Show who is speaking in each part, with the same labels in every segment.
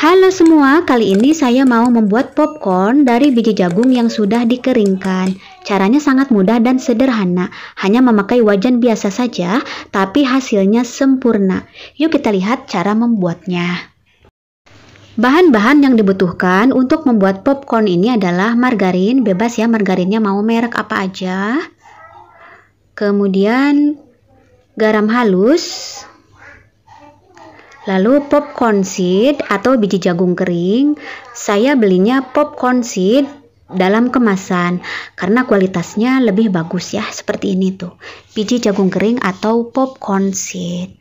Speaker 1: Halo semua, kali ini saya mau membuat popcorn dari biji jagung yang sudah dikeringkan. Caranya sangat mudah dan sederhana, hanya memakai wajan biasa saja, tapi hasilnya sempurna. Yuk kita lihat cara membuatnya. Bahan-bahan yang dibutuhkan untuk membuat popcorn ini adalah margarin, bebas ya margarinnya mau merek apa aja. Kemudian garam halus, Lalu popcorn seed atau biji jagung kering, saya belinya popcorn seed dalam kemasan karena kualitasnya lebih bagus ya seperti ini tuh. Biji jagung kering atau popcorn seed.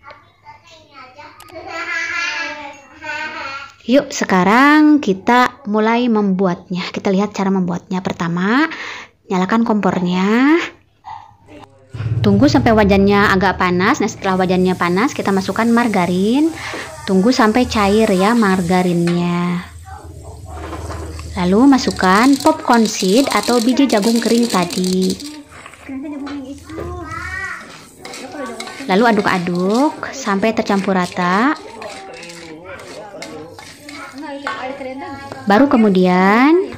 Speaker 1: Yuk, sekarang kita mulai membuatnya. Kita lihat cara membuatnya. Pertama, nyalakan kompornya. Tunggu sampai wajannya agak panas. Nah, setelah wajannya panas, kita masukkan margarin. Tunggu sampai cair ya margarinnya. Lalu masukkan popcorn seed atau biji jagung kering tadi. Lalu aduk-aduk sampai tercampur rata. Baru kemudian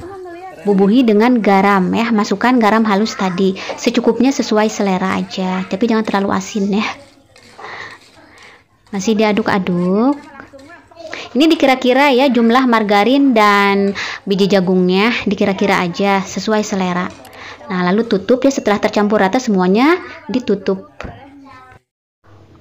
Speaker 1: bubuhi dengan garam ya masukkan garam halus tadi secukupnya sesuai selera aja tapi jangan terlalu asin ya masih diaduk-aduk ini dikira-kira ya jumlah margarin dan biji jagungnya dikira-kira aja sesuai selera nah lalu tutup ya setelah tercampur rata semuanya ditutup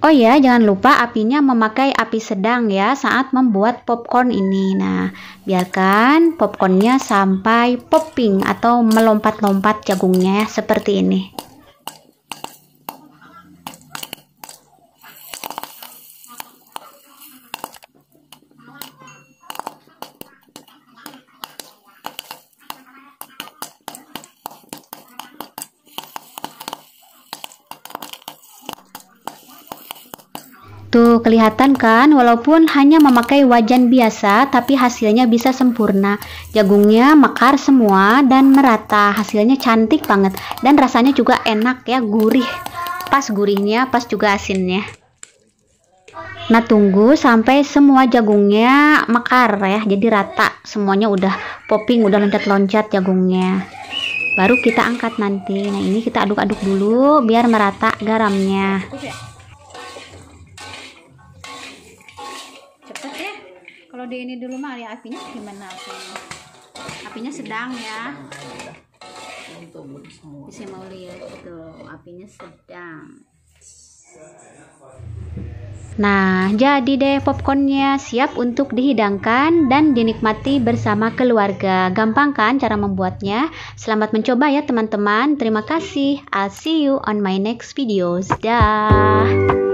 Speaker 1: Oh ya, jangan lupa apinya memakai api sedang ya saat membuat popcorn ini. Nah, biarkan popcornnya sampai popping atau melompat-lompat jagungnya ya, seperti ini. Tuh, kelihatan kan? Walaupun hanya memakai wajan biasa, tapi hasilnya bisa sempurna. Jagungnya mekar semua dan merata. Hasilnya cantik banget. Dan rasanya juga enak ya, gurih. Pas gurihnya, pas juga asinnya. Nah, tunggu sampai semua jagungnya mekar ya. Jadi rata, semuanya udah popping, udah loncat-loncat jagungnya. Baru kita angkat nanti. Nah, ini kita aduk-aduk dulu biar merata garamnya. kalau di ini dulu mah ya apinya gimana apinya apinya sedang ya bisa mau lihat tuh gitu, apinya sedang Nah, jadi deh popcornnya siap untuk dihidangkan dan dinikmati bersama keluarga. Gampang kan cara membuatnya? Selamat mencoba ya teman-teman. Terima kasih. I'll see you on my next videos. Dah.